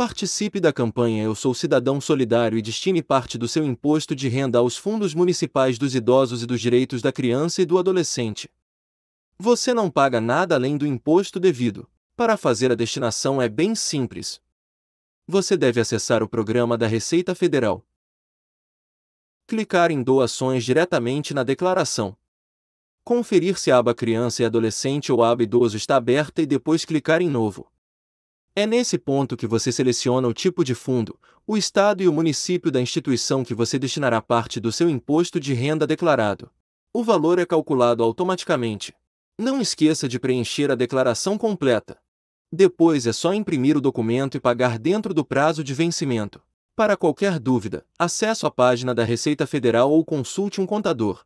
Participe da campanha Eu Sou Cidadão Solidário e destine parte do seu imposto de renda aos fundos municipais dos idosos e dos direitos da criança e do adolescente. Você não paga nada além do imposto devido. Para fazer a destinação é bem simples. Você deve acessar o programa da Receita Federal. Clicar em Doações diretamente na declaração. Conferir se a aba Criança e Adolescente ou a aba Idoso está aberta e depois clicar em Novo. É nesse ponto que você seleciona o tipo de fundo, o estado e o município da instituição que você destinará parte do seu imposto de renda declarado. O valor é calculado automaticamente. Não esqueça de preencher a declaração completa. Depois é só imprimir o documento e pagar dentro do prazo de vencimento. Para qualquer dúvida, acesse a página da Receita Federal ou consulte um contador.